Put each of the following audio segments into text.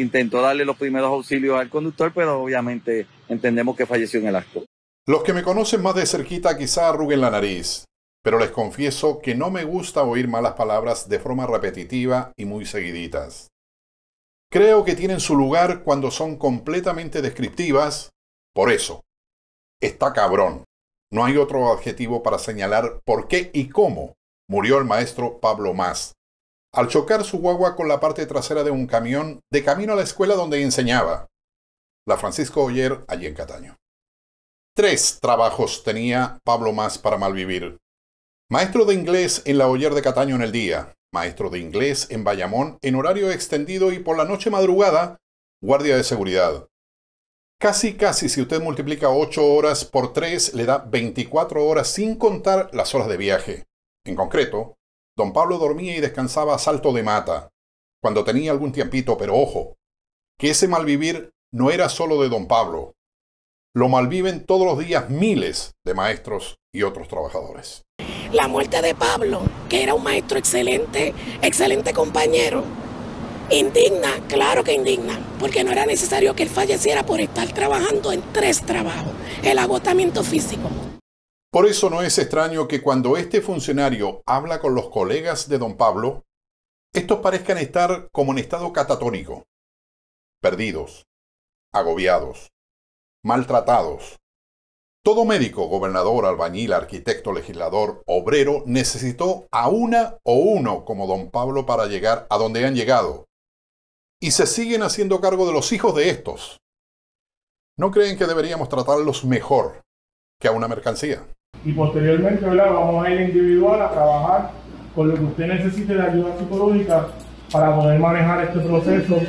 intentó darle los primeros auxilios al conductor, pero obviamente entendemos que falleció en el acto. Los que me conocen más de cerquita quizá arruguen la nariz, pero les confieso que no me gusta oír malas palabras de forma repetitiva y muy seguiditas. Creo que tienen su lugar cuando son completamente descriptivas, por eso. Está cabrón. No hay otro adjetivo para señalar por qué y cómo murió el maestro Pablo Más, al chocar su guagua con la parte trasera de un camión de camino a la escuela donde enseñaba, la Francisco Oyer, allí en Cataño. Tres trabajos tenía Pablo Más para malvivir. Maestro de inglés en la Oyer de Cataño en el día, maestro de inglés en Bayamón en horario extendido y por la noche madrugada, guardia de seguridad. Casi, casi, si usted multiplica 8 horas por 3, le da 24 horas sin contar las horas de viaje. En concreto, Don Pablo dormía y descansaba a salto de mata, cuando tenía algún tiempito, pero ojo, que ese malvivir no era solo de don Pablo. Lo malviven todos los días miles de maestros y otros trabajadores. La muerte de Pablo, que era un maestro excelente, excelente compañero, indigna, claro que indigna, porque no era necesario que él falleciera por estar trabajando en tres trabajos, el agotamiento físico, por eso no es extraño que cuando este funcionario habla con los colegas de don Pablo, estos parezcan estar como en estado catatónico, perdidos, agobiados, maltratados. Todo médico, gobernador, albañil, arquitecto, legislador, obrero, necesitó a una o uno como don Pablo para llegar a donde han llegado. Y se siguen haciendo cargo de los hijos de estos. ¿No creen que deberíamos tratarlos mejor que a una mercancía? y posteriormente ¿verdad? vamos a ir individual a trabajar con lo que usted necesite de ayuda psicológica para poder manejar este proceso,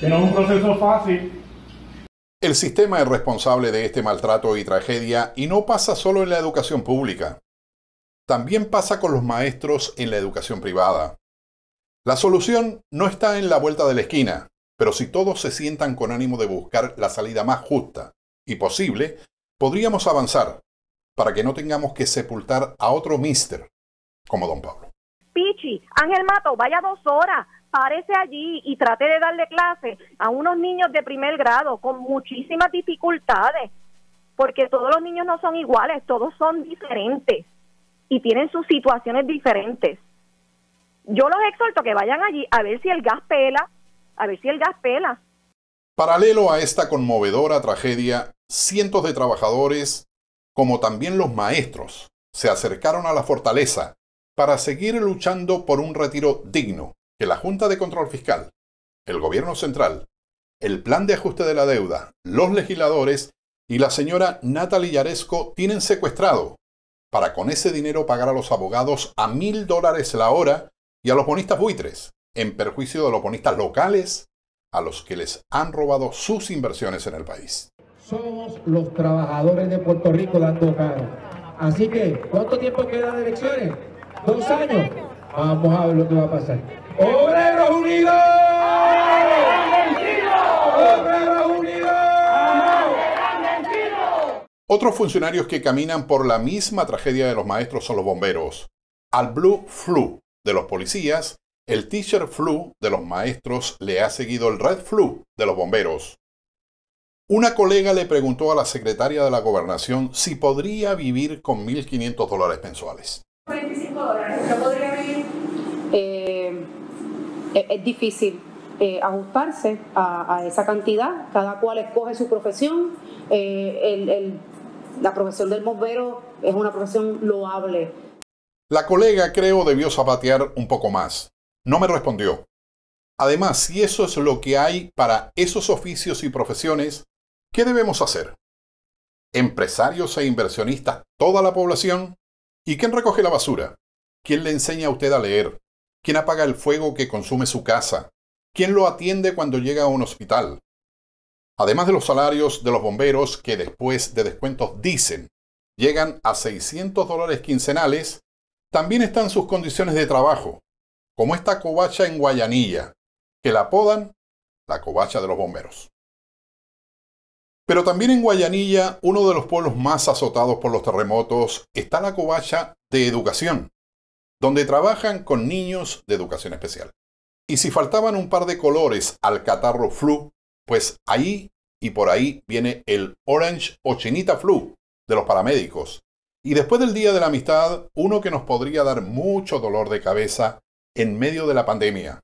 que no es un proceso fácil. El sistema es responsable de este maltrato y tragedia y no pasa solo en la educación pública. También pasa con los maestros en la educación privada. La solución no está en la vuelta de la esquina, pero si todos se sientan con ánimo de buscar la salida más justa y posible, podríamos avanzar para que no tengamos que sepultar a otro mister como don Pablo. Pichi, Ángel Mato, vaya dos horas, parece allí y trate de darle clase a unos niños de primer grado con muchísimas dificultades, porque todos los niños no son iguales, todos son diferentes y tienen sus situaciones diferentes. Yo los exhorto que vayan allí a ver si el gas pela, a ver si el gas pela. Paralelo a esta conmovedora tragedia, cientos de trabajadores como también los maestros, se acercaron a la fortaleza para seguir luchando por un retiro digno que la Junta de Control Fiscal, el Gobierno Central, el Plan de Ajuste de la Deuda, los legisladores y la señora Natalie Yaresco tienen secuestrado para con ese dinero pagar a los abogados a mil dólares la hora y a los bonistas buitres, en perjuicio de los bonistas locales a los que les han robado sus inversiones en el país somos los trabajadores de Puerto Rico dando cara. Así que, ¿cuánto tiempo queda de elecciones? ¿Dos años? Vamos a ver lo que va a pasar. ¡Obreros Unidos! ¡Obreros Unidos! Otros funcionarios que caminan por la misma tragedia de los maestros son los bomberos. Al Blue Flu de los policías, el Teacher Flu de los maestros le ha seguido el Red Flu de los bomberos. Una colega le preguntó a la secretaria de la gobernación si podría vivir con 1.500 dólares mensuales. Eh, es difícil eh, ajustarse a, esa cantidad. Cada cual escoge su profesión. Eh, la profesión del bombero es una profesión loable. La colega creo debió zapatear un poco más. No me respondió. Además, si eso es lo que hay para esos oficios y profesiones, ¿Qué debemos hacer? ¿Empresarios e inversionistas toda la población? ¿Y quién recoge la basura? ¿Quién le enseña a usted a leer? ¿Quién apaga el fuego que consume su casa? ¿Quién lo atiende cuando llega a un hospital? Además de los salarios de los bomberos que después de descuentos dicen llegan a 600 dólares quincenales, también están sus condiciones de trabajo, como esta cobacha en Guayanilla, que la apodan la cobacha de los bomberos. Pero también en Guayanilla, uno de los pueblos más azotados por los terremotos, está la covacha de educación, donde trabajan con niños de educación especial. Y si faltaban un par de colores al catarro flu, pues ahí y por ahí viene el orange o chinita flu de los paramédicos. Y después del Día de la Amistad, uno que nos podría dar mucho dolor de cabeza en medio de la pandemia,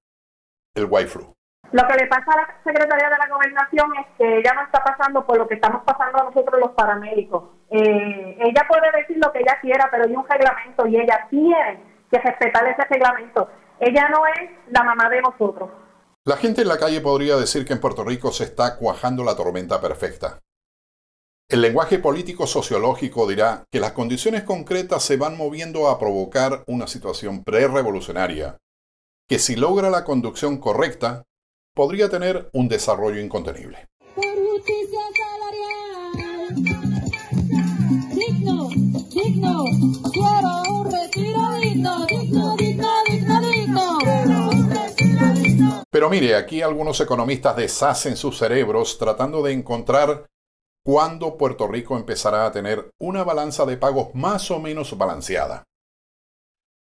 el white flu. Lo que le pasa a la Secretaría de la gobernación es que ella no está pasando por lo que estamos pasando a nosotros los paramédicos. Eh, ella puede decir lo que ella quiera, pero hay un reglamento y ella tiene que respetar ese reglamento. Ella no es la mamá de nosotros. La gente en la calle podría decir que en Puerto Rico se está cuajando la tormenta perfecta. El lenguaje político-sociológico dirá que las condiciones concretas se van moviendo a provocar una situación pre-revolucionaria, que si logra la conducción correcta podría tener un desarrollo incontenible. Pero mire, aquí algunos economistas deshacen sus cerebros tratando de encontrar cuándo Puerto Rico empezará a tener una balanza de pagos más o menos balanceada.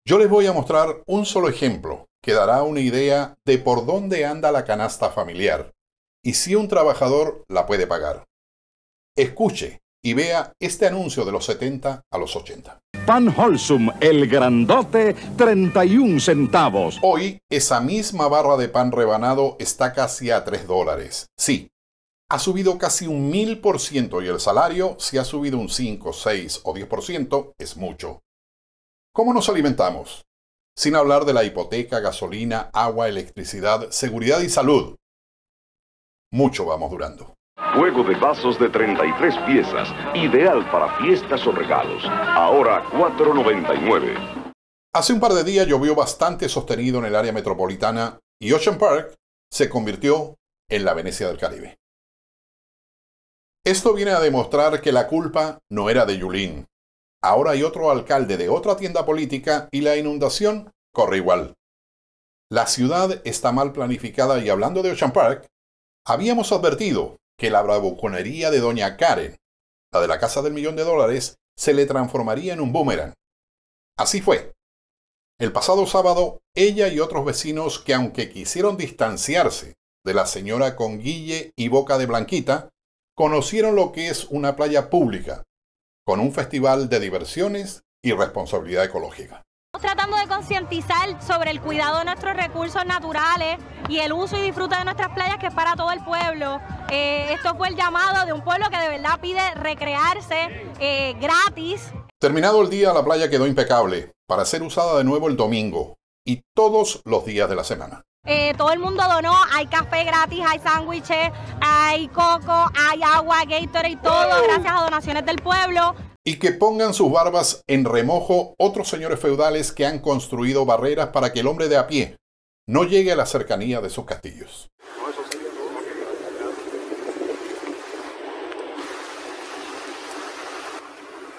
Yo les voy a mostrar un solo ejemplo que dará una idea de por dónde anda la canasta familiar y si un trabajador la puede pagar. Escuche y vea este anuncio de los 70 a los 80. Pan Holsum, el grandote, 31 centavos. Hoy esa misma barra de pan rebanado está casi a 3 dólares. Sí, ha subido casi un 1000% y el salario, si ha subido un 5, 6 o 10%, es mucho. ¿Cómo nos alimentamos? Sin hablar de la hipoteca, gasolina, agua, electricidad, seguridad y salud. Mucho vamos durando. Juego de vasos de 33 piezas, ideal para fiestas o regalos. Ahora 4.99. Hace un par de días llovió bastante sostenido en el área metropolitana y Ocean Park se convirtió en la Venecia del Caribe. Esto viene a demostrar que la culpa no era de Yulín, ahora hay otro alcalde de otra tienda política y la inundación corre igual. La ciudad está mal planificada y hablando de Ocean Park, habíamos advertido que la bravuconería de doña Karen, la de la casa del millón de dólares, se le transformaría en un boomerang. Así fue. El pasado sábado, ella y otros vecinos que aunque quisieron distanciarse de la señora con guille y boca de blanquita, conocieron lo que es una playa pública, con un festival de diversiones y responsabilidad ecológica. Estamos tratando de concientizar sobre el cuidado de nuestros recursos naturales y el uso y disfrute de nuestras playas que es para todo el pueblo. Eh, esto fue el llamado de un pueblo que de verdad pide recrearse eh, gratis. Terminado el día, la playa quedó impecable para ser usada de nuevo el domingo y todos los días de la semana. Eh, todo el mundo donó, hay café gratis, hay sándwiches, hay coco, hay agua, Gatorade, todo gracias a donaciones del pueblo. Y que pongan sus barbas en remojo otros señores feudales que han construido barreras para que el hombre de a pie no llegue a la cercanía de sus castillos.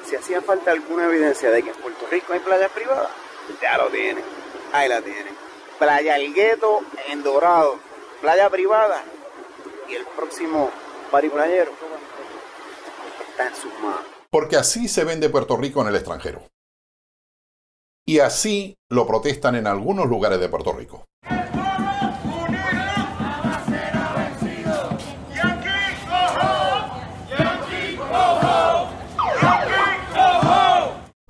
Si hacía falta alguna evidencia de que en Puerto Rico hay playas privadas, ya lo tienen, ahí la tienen. Playa El Gueto en Dorado, playa privada y el próximo pariplayero está en sus manos. Porque así se vende Puerto Rico en el extranjero. Y así lo protestan en algunos lugares de Puerto Rico.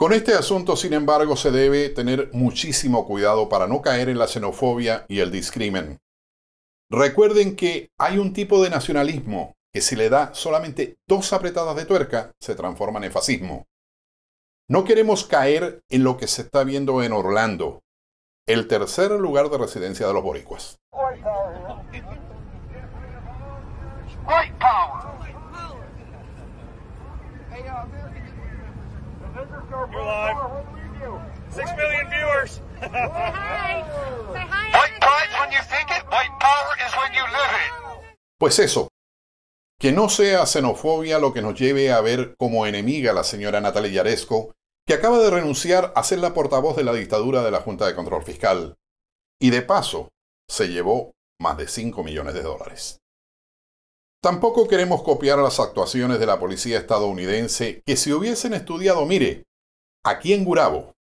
Con este asunto, sin embargo, se debe tener muchísimo cuidado para no caer en la xenofobia y el discrimen. Recuerden que hay un tipo de nacionalismo que si le da solamente dos apretadas de tuerca, se transforma en fascismo. No queremos caer en lo que se está viendo en Orlando, el tercer lugar de residencia de los boricuas. Pues eso. Que no sea xenofobia lo que nos lleve a ver como enemiga a la señora Natalia Yaresco, que acaba de renunciar a ser la portavoz de la dictadura de la Junta de Control Fiscal. Y de paso, se llevó más de 5 millones de dólares. Tampoco queremos copiar las actuaciones de la policía estadounidense que si hubiesen estudiado, mire, aquí en Gurabo,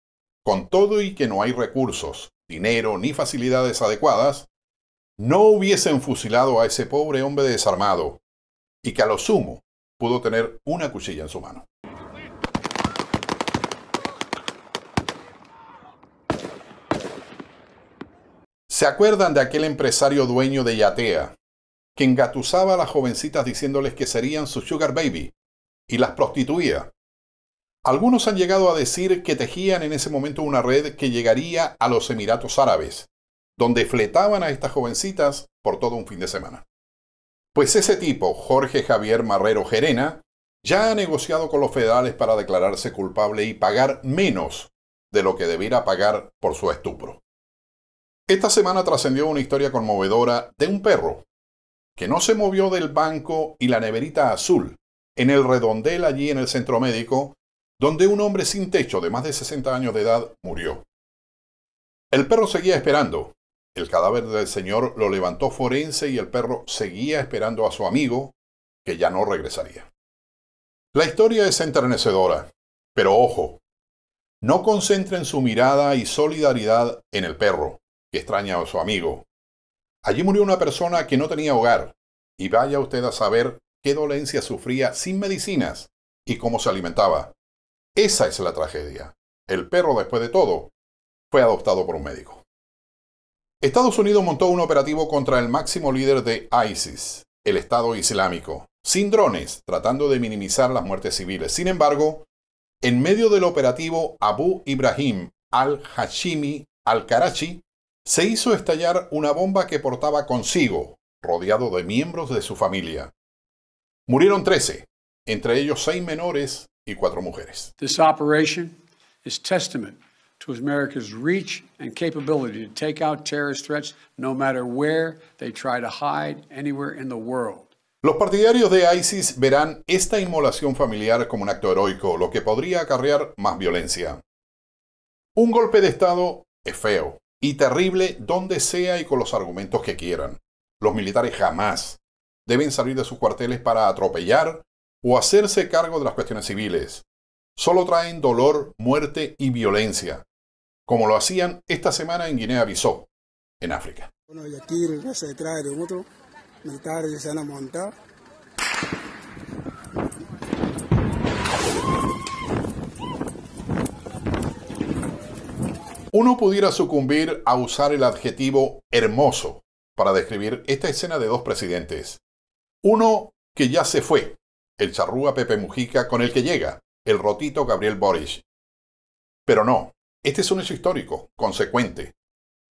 con todo y que no hay recursos, dinero ni facilidades adecuadas, no hubiesen fusilado a ese pobre hombre desarmado y que a lo sumo pudo tener una cuchilla en su mano. ¿Se acuerdan de aquel empresario dueño de Yatea, que engatusaba a las jovencitas diciéndoles que serían su sugar baby y las prostituía. Algunos han llegado a decir que tejían en ese momento una red que llegaría a los Emiratos Árabes, donde fletaban a estas jovencitas por todo un fin de semana. Pues ese tipo, Jorge Javier Marrero Gerena, ya ha negociado con los federales para declararse culpable y pagar menos de lo que debiera pagar por su estupro. Esta semana trascendió una historia conmovedora de un perro que no se movió del banco y la neverita azul, en el redondel allí en el centro médico, donde un hombre sin techo de más de 60 años de edad murió. El perro seguía esperando. El cadáver del señor lo levantó forense y el perro seguía esperando a su amigo, que ya no regresaría. La historia es enternecedora, pero ojo, no concentren su mirada y solidaridad en el perro, que extraña a su amigo, Allí murió una persona que no tenía hogar, y vaya usted a saber qué dolencia sufría sin medicinas y cómo se alimentaba. Esa es la tragedia. El perro, después de todo, fue adoptado por un médico. Estados Unidos montó un operativo contra el máximo líder de ISIS, el Estado Islámico, sin drones, tratando de minimizar las muertes civiles. Sin embargo, en medio del operativo Abu Ibrahim al-Hashimi al-Karachi, se hizo estallar una bomba que portaba consigo, rodeado de miembros de su familia. Murieron 13, entre ellos seis menores y cuatro mujeres. This operation is testament to America's reach and capability to take out terrorist threats no matter where they try to hide anywhere in the world. Los partidarios de ISIS verán esta inmolación familiar como un acto heroico, lo que podría acarrear más violencia. Un golpe de Estado es feo, y terrible donde sea y con los argumentos que quieran. Los militares jamás deben salir de sus cuarteles para atropellar o hacerse cargo de las cuestiones civiles. Solo traen dolor, muerte y violencia, como lo hacían esta semana en Guinea-Bissau, en África. Bueno, Uno pudiera sucumbir a usar el adjetivo hermoso para describir esta escena de dos presidentes. Uno que ya se fue, el charrúa Pepe Mujica con el que llega, el rotito Gabriel Boric. Pero no, este es un hecho histórico, consecuente.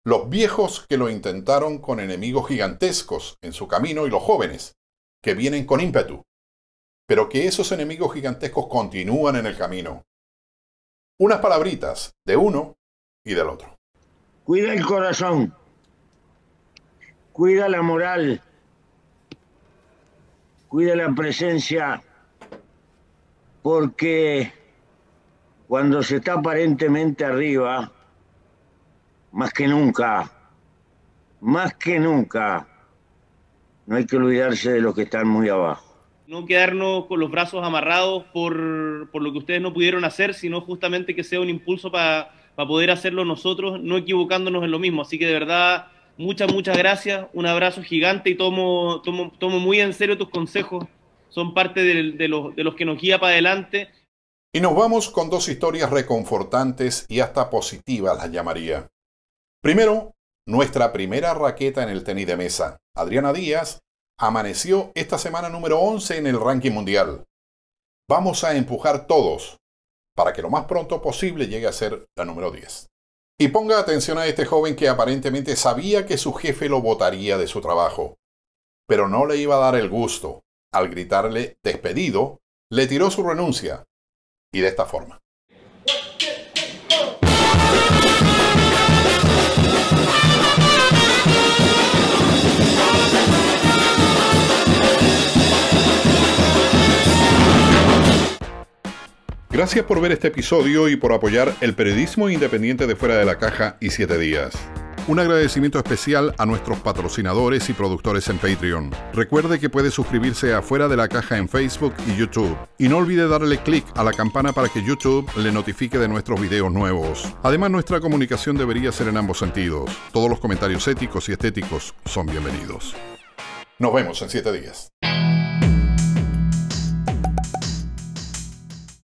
Los viejos que lo intentaron con enemigos gigantescos en su camino y los jóvenes, que vienen con ímpetu. Pero que esos enemigos gigantescos continúan en el camino. Unas palabritas de uno y del otro. Cuida el corazón, cuida la moral, cuida la presencia, porque cuando se está aparentemente arriba, más que nunca, más que nunca, no hay que olvidarse de los que están muy abajo. No quedarnos con los brazos amarrados por, por lo que ustedes no pudieron hacer, sino justamente que sea un impulso para para poder hacerlo nosotros, no equivocándonos en lo mismo. Así que de verdad, muchas, muchas gracias, un abrazo gigante y tomo, tomo, muy en serio tus consejos, son parte de, los, de los que nos guía para adelante. Y nos vamos con dos historias reconfortantes y hasta positivas, las llamaría. Primero, nuestra primera raqueta en el tenis de mesa, Adriana Díaz, amaneció esta semana número 11 en el ranking mundial. Vamos a empujar todos, para que lo más pronto posible llegue a ser la número 10. Y ponga atención a este joven que aparentemente sabía que su jefe lo votaría de su trabajo, pero no le iba a dar el gusto. Al gritarle despedido, le tiró su renuncia, y de esta forma. Gracias por ver este episodio y por apoyar el periodismo independiente de Fuera de la Caja y 7 Días. Un agradecimiento especial a nuestros patrocinadores y productores en Patreon. Recuerde que puede suscribirse a Fuera de la Caja en Facebook y YouTube. Y no olvide darle clic a la campana para que YouTube le notifique de nuestros videos nuevos. Además, nuestra comunicación debería ser en ambos sentidos. Todos los comentarios éticos y estéticos son bienvenidos. Nos vemos en 7 días.